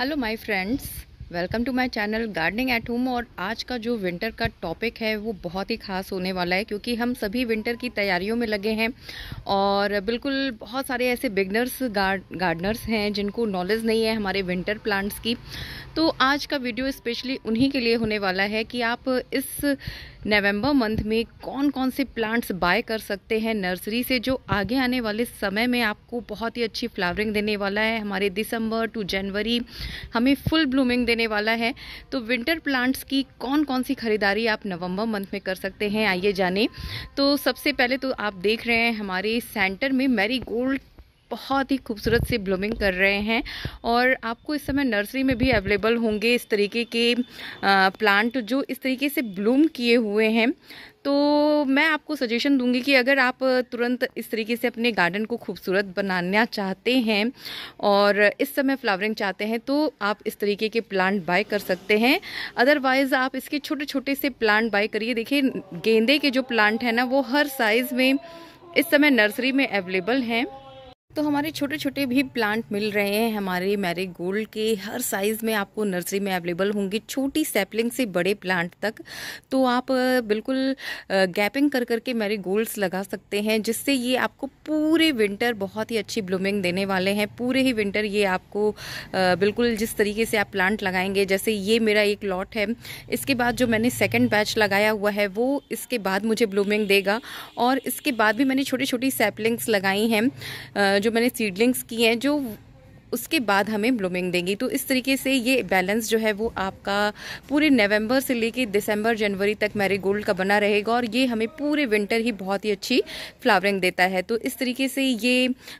hello my friends welcome to my channel gardening at home और आज का जो विंटर का टॉपिक है वो बहुत ही खास होने वाला है क्योंकि हम सभी विंटर की तैयारियों में लगे हैं और बिल्कुल बहुत सारे ऐसे बिगनर्स गार्डनर्स हैं जिनको नॉलेज नहीं है हमारे विंटर प्लांट्स की तो आज का वीडियो स्पेशली उन्हीं के लिए होने वाला है कि आप इस नवंबर मंथ में कौन कौन से प्लांट्स बाय कर सकते हैं नर्सरी से जो आगे आने वाले समय में आपको बहुत ही अच्छी फ्लावरिंग देने वाला है हमारे दिसंबर टू जनवरी हमें फुल ब्लूमिंग देने वाला है तो विंटर प्लांट्स की कौन कौन सी खरीदारी आप नवंबर मंथ में कर सकते हैं आइए जाने तो सबसे पहले तो आप देख रहे हैं हमारे सेंटर में मैरी गोल्ड बहुत ही खूबसूरत से ब्लूमिंग कर रहे हैं और आपको इस समय नर्सरी में भी अवेलेबल होंगे इस तरीके के प्लांट जो इस तरीके से ब्लूम किए हुए हैं तो मैं आपको सजेशन दूंगी कि अगर आप तुरंत इस तरीके से अपने गार्डन को खूबसूरत बनाना चाहते हैं और इस समय फ्लावरिंग चाहते हैं तो आप इस तरीके के प्लांट बाय कर सकते हैं अदरवाइज़ आप इसके छोटे छोटे से प्लांट बाय करिए देखिए गेंदे के जो प्लांट हैं ना वो हर साइज़ में इस समय नर्सरी में अवेलेबल हैं तो हमारे छोटे छोटे भी प्लांट मिल रहे हैं हमारे मैरी गोल्ड के हर साइज़ में आपको नर्सरी में अवेलेबल होंगे छोटी सैपलिंग से बड़े प्लांट तक तो आप बिल्कुल गैपिंग कर करके मैरी गोल्ड्स लगा सकते हैं जिससे ये आपको पूरे विंटर बहुत ही अच्छी ब्लूमिंग देने वाले हैं पूरे ही विंटर ये आपको बिल्कुल जिस तरीके से आप प्लांट लगाएंगे जैसे ये मेरा एक लॉट है इसके बाद जो मैंने सेकेंड बैच लगाया हुआ है वो इसके बाद मुझे ब्लूमिंग देगा और इसके बाद भी मैंने छोटी छोटी सैपलिंग्स लगाई हैं जो जो मैंने सीडलिंग्स की हैं जो उसके बाद हमें ब्लूमिंग देंगी तो इस तरीके से ये बैलेंस जो है वो आपका पूरे नवंबर से लेके दिसंबर जनवरी तक मेरी गोल्ड का बना रहेगा और ये हमें पूरे विंटर ही बहुत ही अच्छी फ्लावरिंग देता है तो इस तरीके से ये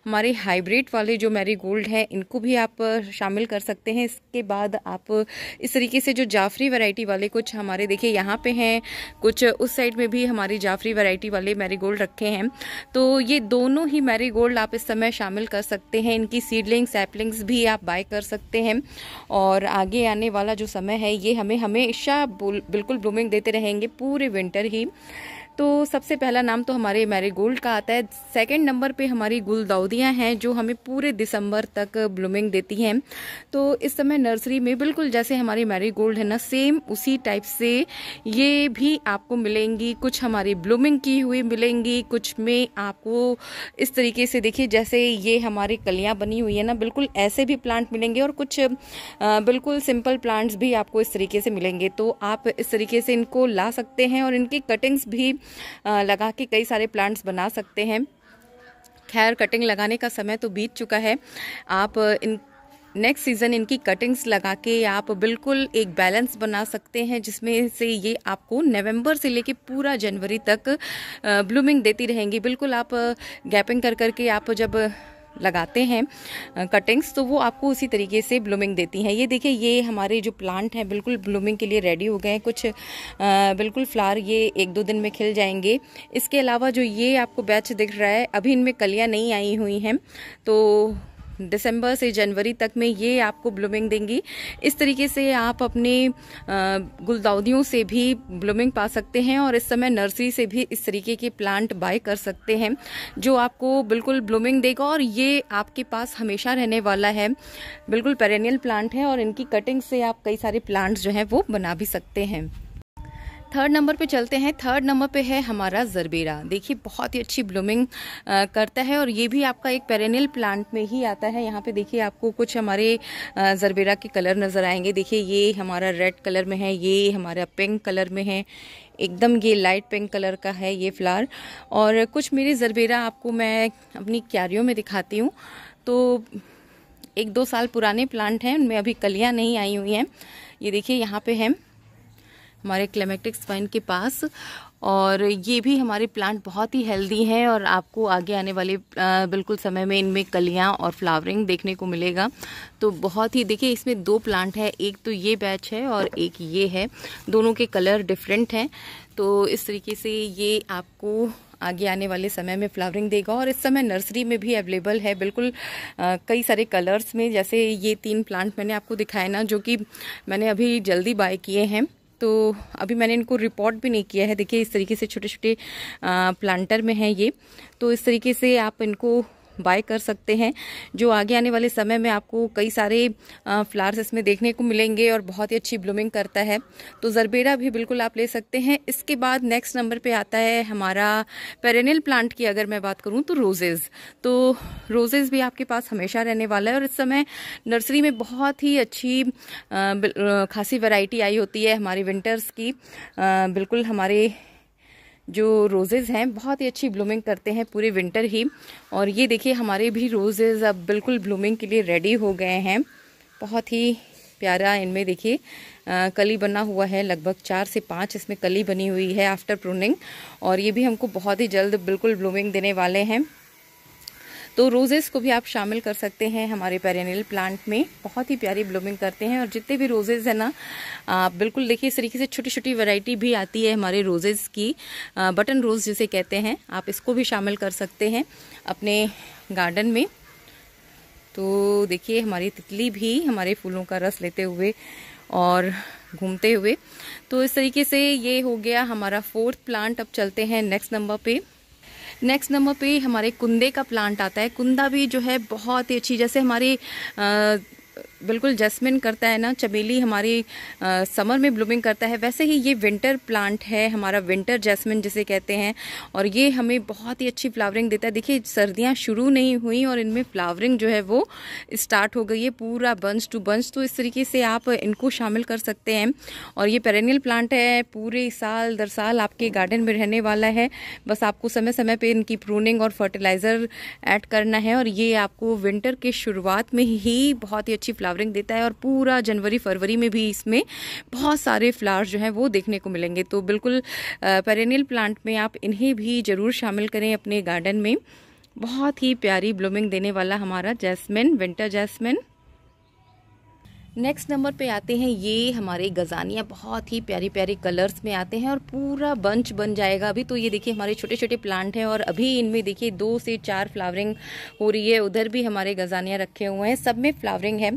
हमारे हाइब्रिड वाले जो मेरी गोल्ड हैं इनको भी आप शामिल कर सकते हैं इसके बाद आप इस तरीके से जो जाफरी वरायटी वाले कुछ हमारे देखिए यहाँ पर हैं कुछ उस साइड में भी हमारी जाफरी वरायटी वाले मेरी गोल्ड रखे हैं तो ये दोनों ही मेरी गोल्ड आप इस समय शामिल कर सकते हैं इनकी सीडलिंग्स एप्ली साइप्लिंग्स भी आप बाय कर सकते हैं और आगे आने वाला जो समय है ये हमें हमेशा बिल्कुल ब्लूमिंग देते रहेंगे पूरे विंटर ही तो सबसे पहला नाम तो हमारे मैरी गोल्ड का आता है सेकेंड नंबर पे हमारी गुलदाउदियाँ हैं जो हमें पूरे दिसंबर तक ब्लूमिंग देती हैं तो इस समय नर्सरी में बिल्कुल जैसे हमारी मैरी गोल्ड है ना सेम उसी टाइप से ये भी आपको मिलेंगी कुछ हमारी ब्लूमिंग की हुई मिलेंगी कुछ में आपको इस तरीके से देखिए जैसे ये हमारी कलियाँ बनी हुई है ना बिल्कुल ऐसे भी प्लांट मिलेंगे और कुछ बिल्कुल सिंपल प्लांट्स भी आपको इस तरीके से मिलेंगे तो आप इस तरीके से इनको ला सकते हैं और इनकी कटिंग्स भी लगा के कई सारे प्लांट्स बना सकते हैं खैर कटिंग लगाने का समय तो बीत चुका है आप इन नेक्स्ट सीज़न इनकी कटिंग्स लगा के आप बिल्कुल एक बैलेंस बना सकते हैं जिसमें से ये आपको नवंबर से लेके पूरा जनवरी तक ब्लूमिंग देती रहेंगी बिल्कुल आप गैपिंग कर करके आप जब लगाते हैं कटिंग्स तो वो आपको उसी तरीके से ब्लूमिंग देती हैं ये देखिए ये हमारे जो प्लांट हैं बिल्कुल ब्लूमिंग के लिए रेडी हो गए हैं कुछ बिल्कुल फ्लावर ये एक दो दिन में खिल जाएंगे इसके अलावा जो ये आपको बैच दिख रहा है अभी इनमें कलियाँ नहीं आई हुई हैं तो दिसंबर से जनवरी तक में ये आपको ब्लूमिंग देंगी इस तरीके से आप अपने गुलदाउदियों से भी ब्लूमिंग पा सकते हैं और इस समय नर्सरी से भी इस तरीके के प्लांट बाय कर सकते हैं जो आपको बिल्कुल ब्लूमिंग देगा और ये आपके पास हमेशा रहने वाला है बिल्कुल पेरेनियल प्लांट है और इनकी कटिंग से आप कई सारे प्लांट्स जो हैं वो बना भी सकते हैं थर्ड नंबर पे चलते हैं थर्ड नंबर पे है हमारा जरबेरा देखिए बहुत ही अच्छी ब्लूमिंग करता है और ये भी आपका एक पेरेनियल प्लांट में ही आता है यहाँ पे देखिए आपको कुछ हमारे जरबेरा के कलर नज़र आएंगे देखिए ये हमारा रेड कलर में है ये हमारा पिंक कलर में है एकदम ये लाइट पिंक कलर का है ये फ्लावर और कुछ मेरे जरबेरा आपको मैं अपनी क्यारियों में दिखाती हूँ तो एक दो साल पुराने प्लांट हैं उनमें अभी कलियाँ नहीं आई हुई हैं ये देखिए यहाँ पे है हमारे क्लेमेटिक स्पाइन के पास और ये भी हमारे प्लांट बहुत ही हेल्दी हैं और आपको आगे आने वाले बिल्कुल समय में इनमें कलियां और फ्लावरिंग देखने को मिलेगा तो बहुत ही देखिए इसमें दो प्लांट है एक तो ये बैच है और एक ये है दोनों के कलर डिफरेंट हैं तो इस तरीके से ये आपको आगे आने वाले समय में फ्लावरिंग देगा और इस समय नर्सरी में भी अवेलेबल है बिल्कुल आ, कई सारे कलर्स में जैसे ये तीन प्लांट मैंने आपको दिखाए ना जो कि मैंने अभी जल्दी बाय किए हैं तो अभी मैंने इनको रिपोर्ट भी नहीं किया है देखिए इस तरीके से छोटे छोटे प्लांटर में है ये तो इस तरीके से आप इनको बाय कर सकते हैं जो आगे आने वाले समय में आपको कई सारे फ्लावर्स इसमें देखने को मिलेंगे और बहुत ही अच्छी ब्लूमिंग करता है तो जरबेरा भी बिल्कुल आप ले सकते हैं इसके बाद नेक्स्ट नंबर पर आता है हमारा पेरेनल प्लांट की अगर मैं बात करूँ तो रोजेज़ तो रोजेज़ भी आपके पास हमेशा रहने वाला है और इस समय नर्सरी में बहुत ही अच्छी खासी वैरायटी आई होती है हमारे विंटर्स की बिल्कुल हमारे जो रोज़ेज़ हैं बहुत ही अच्छी ब्लूमिंग करते हैं पूरे विंटर ही और ये देखिए हमारे भी रोज़ेज़ अब बिल्कुल ब्लूमिंग के लिए रेडी हो गए हैं बहुत ही प्यारा इनमें देखिए कली बना हुआ है लगभग चार से पाँच इसमें कली बनी हुई है आफ्टर प्रूनिंग और ये भी हमको बहुत ही जल्द बिल्कुल ब्लूमिंग देने वाले हैं तो रोजेस को भी आप शामिल कर सकते हैं हमारे पेरेनियल प्लांट में बहुत ही प्यारी ब्लूमिंग करते हैं और जितने भी रोजेज है ना आप बिल्कुल देखिए इस तरीके से छोटी छोटी वैरायटी भी आती है हमारे रोजेज की आ, बटन रोज जिसे कहते हैं आप इसको भी शामिल कर सकते हैं अपने गार्डन में तो देखिए हमारी तितली भी हमारे फूलों का रस लेते हुए और घूमते हुए तो इस तरीके से ये हो गया हमारा फोर्थ प्लांट अब चलते हैं नेक्स्ट नंबर पर नेक्स्ट नंबर पे हमारे कुंदे का प्लांट आता है कुंदा भी जो है बहुत ही अच्छी जैसे हमारी बिल्कुल जस्मिन करता है ना चमेली हमारी आ, समर में ब्लूमिंग करता है वैसे ही ये विंटर प्लांट है हमारा विंटर जैस्मिन जिसे कहते हैं और ये हमें बहुत ही अच्छी फ्लावरिंग देता है देखिए सर्दियाँ शुरू नहीं हुई और इनमें फ्लावरिंग जो है वो स्टार्ट हो गई है पूरा बंच टू बंच तो इस तरीके से आप इनको शामिल कर सकते हैं और ये पेरेनियल प्लांट है पूरे साल दर साल आपके गार्डन में रहने वाला है बस आपको समय समय पर इनकी प्रूनिंग और फर्टिलाइज़र ऐड करना है और ये आपको विंटर के शुरुआत में ही बहुत ही अच्छी फ्लावरिंग देता है और पूरा जनवरी फरवरी में भी इसमें बहुत सारे फ्लावर्स जो हैं वो देखने को मिलेंगे तो बिल्कुल पेरेनियल प्लांट में आप इन्हें भी ज़रूर शामिल करें अपने गार्डन में बहुत ही प्यारी ब्लूमिंग देने वाला हमारा jasmine winter jasmine next number पे आते हैं ये हमारे गजानियाँ बहुत ही प्यारी प्यारी कलर्स में आते हैं और पूरा बंच बन जाएगा अभी तो ये देखिए हमारे छोटे छोटे प्लांट हैं और अभी इनमें देखिए दो से चार फ्लावरिंग हो रही है उधर भी हमारे गजानियाँ रखे हुए हैं सब में फ्लावरिंग है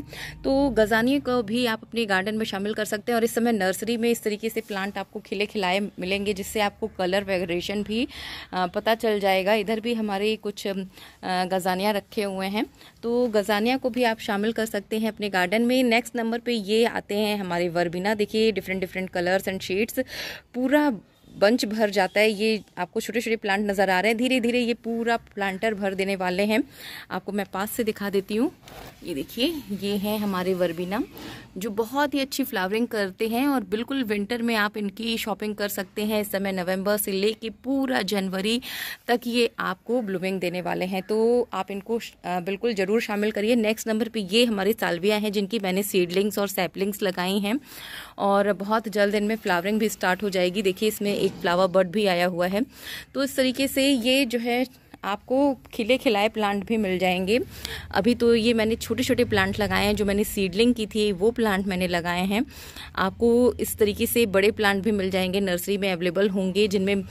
तो गजानिए को भी आप अपने गार्डन में शामिल कर सकते हैं और इस समय नर्सरी में इस तरीके से प्लांट आपको खिले खिलाए मिलेंगे जिससे आपको कलर वेगरेशन भी पता चल जाएगा इधर भी हमारे कुछ गजानियाँ रखे हुए हैं तो गजानिया को भी आप शामिल कर सकते हैं अपने गार्डन में नेक्स्ट नेक्स्ट नंबर पे ये आते हैं हमारे वर्बिना देखिए different different colours and shades पूरा बंच भर जाता है ये आपको छोटे छोटे प्लांट नज़र आ रहे हैं धीरे धीरे ये पूरा प्लांटर भर देने वाले हैं आपको मैं पास से दिखा देती हूँ ये देखिए ये है हमारे वर्बीना जो बहुत ही अच्छी फ्लावरिंग करते हैं और बिल्कुल विंटर में आप इनकी शॉपिंग कर सकते हैं इस समय नवंबर से ले पूरा जनवरी तक ये आपको ब्लूमिंग देने वाले हैं तो आप इनको बिल्कुल ज़रूर शामिल करिए नेक्स्ट नंबर पे ये हमारी सालविया हैं जिनकी मैंने सीडलिंग्स और सैपलिंग्स लगाई हैं और बहुत जल्द इनमें फ्लावरिंग भी स्टार्ट हो जाएगी देखिए इसमें एक फ्लावर बर्ड भी आया हुआ है तो इस तरीके से ये जो है आपको खिले खिलाए प्लांट भी मिल जाएंगे अभी तो ये मैंने छोटे छोटे प्लांट लगाए हैं जो मैंने सीडलिंग की थी वो प्लांट मैंने लगाए हैं आपको इस तरीके से बड़े प्लांट भी मिल जाएंगे नर्सरी में अवेलेबल होंगे जिनमें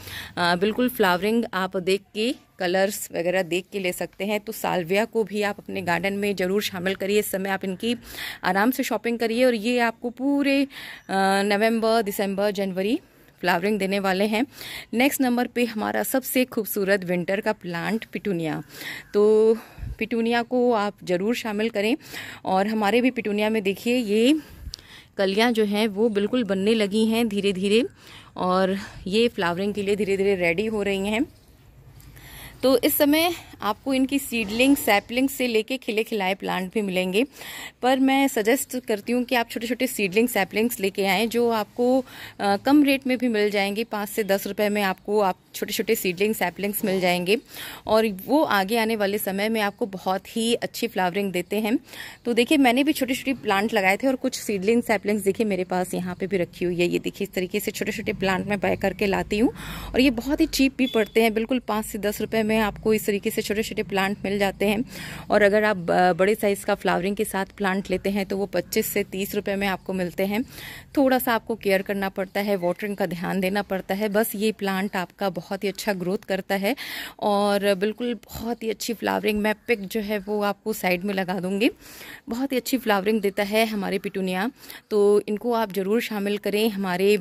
बिल्कुल फ्लावरिंग आप देख के कलर्स वगैरह देख के ले सकते हैं तो साल्विया को भी आप अपने गार्डन में ज़रूर शामिल करिए इस समय आप इनकी आराम से शॉपिंग करिए और ये आपको पूरे नवंबर दिसंबर जनवरी फ्लावरिंग देने वाले हैं नेक्स्ट नंबर पे हमारा सबसे खूबसूरत विंटर का प्लांट पिटूनिया तो पिटूनिया को आप ज़रूर शामिल करें और हमारे भी पिटूनिया में देखिए ये कलियाँ जो हैं वो बिल्कुल बनने लगी हैं धीरे धीरे और ये फ्लावरिंग के लिए धीरे धीरे रेडी हो रही हैं तो इस समय आपको इनकी सीडलिंग सैपलिंग से लेके खिले खिलाए प्लांट भी मिलेंगे पर मैं सजेस्ट करती हूँ कि आप छोटे छोटे सीडलिंग सैपलिंग्स लेके आएँ जो आपको आ, कम रेट में भी मिल जाएंगे पाँच से दस रुपये में आपको आप छोटे छोटे सीडलिंग सैपलिंग्स मिल जाएंगे और वो आगे आने वाले समय में आपको बहुत ही अच्छी फ्लावरिंग देते हैं तो देखिए मैंने भी छोटे छोटे प्लांट लगाए थे और कुछ सीडलिंग सैपलिंग्स देखिए मेरे पास यहाँ पर भी रखी हुई है ये देखिए इस तरीके से छोटे छोटे प्लांट मैं बाय करके लाती हूँ और ये बहुत ही चीप भी पड़ते हैं बिल्कुल पाँच से दस रुपये में में आपको इस तरीके से छोटे छोटे प्लांट मिल जाते हैं और अगर आप बड़े साइज़ का फ्लावरिंग के साथ प्लांट लेते हैं तो वो पच्चीस से तीस रुपये में आपको मिलते हैं थोड़ा सा आपको केयर करना पड़ता है वाटरिंग का ध्यान देना पड़ता है बस ये प्लांट आपका बहुत ही अच्छा ग्रोथ करता है और बिल्कुल बहुत ही अच्छी फ्लावरिंग मैं पिक जो है वो आपको साइड में लगा दूँगी बहुत ही अच्छी फ्लावरिंग देता है हमारे पिटूनिया तो इनको आप ज़रूर शामिल करें हमारे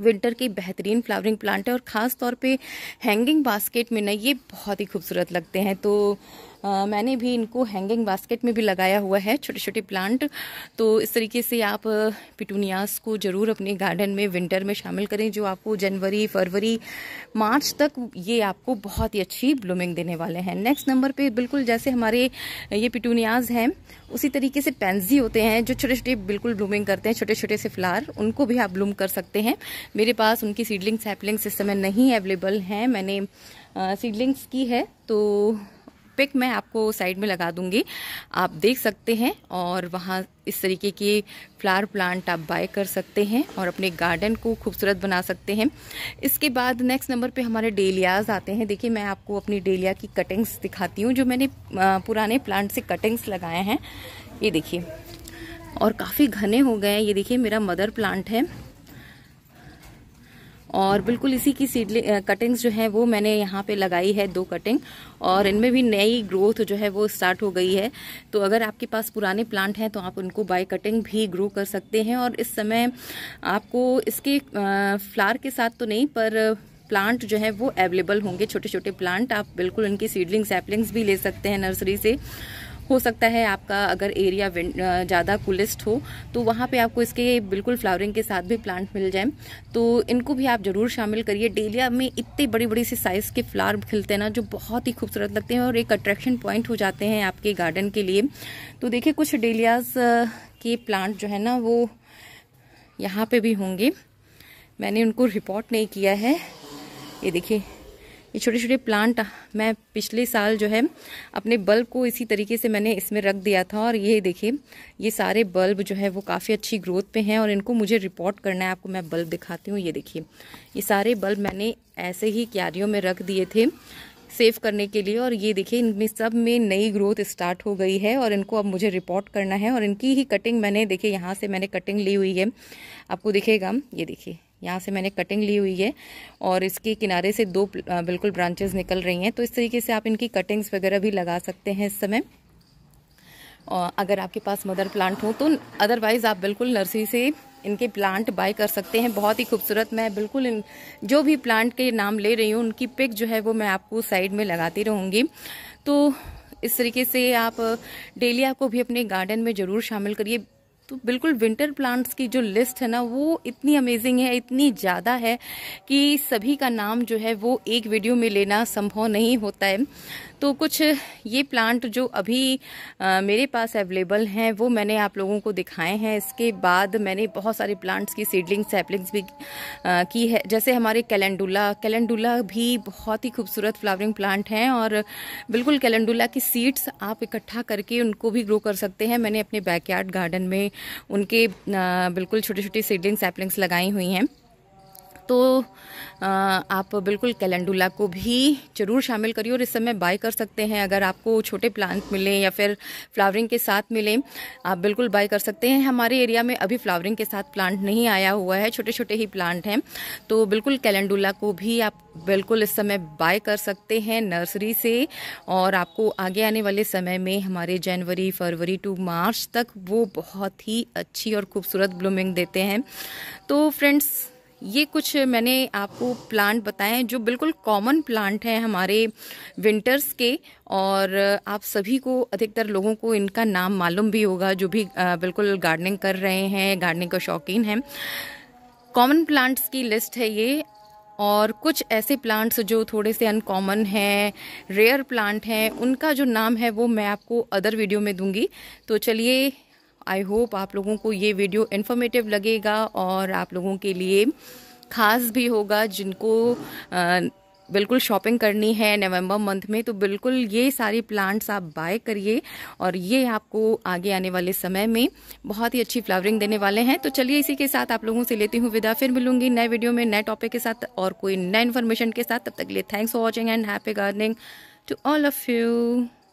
विंटर की बेहतरीन फ्लावरिंग प्लांट है और ख़ास तौर पे हैंगिंग बास्केट में ना ये बहुत ही खूबसूरत लगते हैं तो मैंने भी इनको हैंगिंग बास्केट में भी लगाया हुआ है छोटे छोटे प्लांट तो इस तरीके से आप पिटूनियास को ज़रूर अपने गार्डन में विंटर में शामिल करें जो आपको जनवरी फरवरी मार्च तक ये आपको बहुत ही अच्छी ब्लूमिंग देने वाले हैं नेक्स्ट नंबर पर बिल्कुल जैसे हमारे ये पिटूनियाज हैं उसी तरीके से पेंजी होते हैं जो छोटे छोटे बिल्कुल ब्लूमिंग करते हैं छोटे छोटे से फ्लार उनको भी आप ब्लूम कर सकते हैं मेरे पास उनकी सीडलिंग्स हैपलिंग्स इस समय नहीं अवेलेबल हैं मैंने सीडलिंग्स की है तो पिक मैं आपको साइड में लगा दूंगी आप देख सकते हैं और वहाँ इस तरीके के फ्लावर प्लांट आप बाय कर सकते हैं और अपने गार्डन को खूबसूरत बना सकते हैं इसके बाद नेक्स्ट नंबर पे हमारे डेलियाज आते हैं देखिए मैं आपको अपनी डेलिया की कटिंग्स दिखाती हूँ जो मैंने पुराने प्लांट से कटिंग्स लगाए हैं ये देखिए और काफ़ी घने हो गए हैं ये देखिए मेरा मदर प्लांट है और बिल्कुल इसी की सीडलिंग कटिंग्स जो है वो मैंने यहाँ पे लगाई है दो कटिंग और इनमें भी नई ग्रोथ जो है वो स्टार्ट हो गई है तो अगर आपके पास पुराने प्लांट हैं तो आप उनको बाय कटिंग भी ग्रो कर सकते हैं और इस समय आपको इसके फ्लावर के साथ तो नहीं पर प्लांट जो है वो अवेलेबल होंगे छोटे छोटे प्लांट आप बिल्कुल उनकी सीडलिंग्स एपलिंग्स भी ले सकते हैं नर्सरी से हो सकता है आपका अगर एरिया ज़्यादा कुलिस्ट हो तो वहाँ पे आपको इसके बिल्कुल फ्लावरिंग के साथ भी प्लांट मिल जाए तो इनको भी आप ज़रूर शामिल करिए डेलिया में इतने बड़ी बड़ी सी साइज़ के फ्लावर खिलते हैं ना जो बहुत ही खूबसूरत लगते हैं और एक अट्रैक्शन पॉइंट हो जाते हैं आपके गार्डन के लिए तो देखिए कुछ डेलियाज के प्लांट जो है ना वो यहाँ पर भी होंगे मैंने उनको रिपोर्ट नहीं किया है ये देखिए ये छोटे छोटे प्लांट मैं पिछले साल जो है अपने बल्ब को इसी तरीके से मैंने इसमें रख दिया था और ये देखिए ये सारे बल्ब जो है वो काफ़ी अच्छी ग्रोथ पे हैं और इनको मुझे रिपोर्ट करना है आपको मैं बल्ब दिखाती हूँ ये देखिए ये सारे बल्ब मैंने ऐसे ही क्यारियों में रख दिए थे सेव करने के लिए और ये देखिए इनमें सब में नई ग्रोथ स्टार्ट हो गई है और इनको अब मुझे रिपोर्ट करना है और इनकी ही कटिंग मैंने देखिए यहाँ से मैंने कटिंग ली हुई है आपको दिखेगा ये देखिए यहाँ से मैंने कटिंग ली हुई है और इसके किनारे से दो बिल्कुल ब्रांचेस निकल रही हैं तो इस तरीके से आप इनकी कटिंग्स वगैरह भी लगा सकते हैं इस समय और अगर आपके पास मदर प्लांट हो तो अदरवाइज़ आप बिल्कुल नर्सरी से इनके प्लांट बाय कर सकते हैं बहुत ही खूबसूरत मैं बिल्कुल इन जो भी प्लांट के नाम ले रही हूँ उनकी पिक जो है वो मैं आपको साइड में लगाती रहूँगी तो इस तरीके से आप डेलिया को भी अपने गार्डन में ज़रूर शामिल करिए तो बिल्कुल विंटर प्लांट्स की जो लिस्ट है ना वो इतनी अमेजिंग है इतनी ज़्यादा है कि सभी का नाम जो है वो एक वीडियो में लेना संभव नहीं होता है तो कुछ ये प्लांट जो अभी आ, मेरे पास अवेलेबल हैं वो मैंने आप लोगों को दिखाए हैं इसके बाद मैंने बहुत सारे प्लांट्स की सीडलिंग सैपलिंग्स भी आ, की है जैसे हमारे कैलेंडुला कैलेंडुला भी बहुत ही खूबसूरत फ्लावरिंग प्लांट हैं और बिल्कुल कैलेंडुला की सीड्स आप इकट्ठा करके उनको भी ग्रो कर सकते हैं मैंने अपने बैकयार्ड गार्डन में उनके बिल्कुल छोटी छोटी सीडलिंग सैपलिंग्स लगाई हुई हैं तो आप बिल्कुल कैलेंडुला को भी ज़रूर शामिल करिए और इस समय बाय कर सकते हैं अगर आपको छोटे प्लांट मिलें या फिर फ्लावरिंग के साथ मिलें आप बिल्कुल बाय कर सकते हैं हमारे एरिया में अभी फ्लावरिंग के साथ प्लांट नहीं आया हुआ है छोटे छोटे ही प्लांट हैं तो बिल्कुल कैलेंडुला को भी आप बिल्कुल इस समय बाय कर सकते हैं नर्सरी से और आपको आगे आने वाले समय में हमारे जनवरी फरवरी टू मार्च तक वो बहुत ही अच्छी और खूबसूरत ब्लूमिंग देते हैं तो फ्रेंड्स ये कुछ मैंने आपको प्लांट बताए हैं जो बिल्कुल कॉमन प्लांट हैं हमारे विंटर्स के और आप सभी को अधिकतर लोगों को इनका नाम मालूम भी होगा जो भी बिल्कुल गार्डनिंग कर रहे हैं गार्डनिंग का शौकीन हैं कॉमन प्लांट्स की लिस्ट है ये और कुछ ऐसे प्लांट्स जो थोड़े से अनकॉमन हैं रेयर प्लांट हैं उनका जो नाम है वो मैं आपको अदर वीडियो में दूंगी तो चलिए आई होप आप लोगों को ये वीडियो इन्फॉर्मेटिव लगेगा और आप लोगों के लिए ख़ास भी होगा जिनको आ, बिल्कुल शॉपिंग करनी है नवंबर मंथ में तो बिल्कुल ये सारी प्लांट्स आप बाय करिए और ये आपको आगे आने वाले समय में बहुत ही अच्छी फ्लावरिंग देने वाले हैं तो चलिए इसी के साथ आप लोगों से लेती हूँ विदा फिर मिलूंगी नए वीडियो में नए टॉपिक के साथ और कोई नए इन्फॉर्मेशन के साथ तब तक लिए thanks for watching and happy gardening to all of you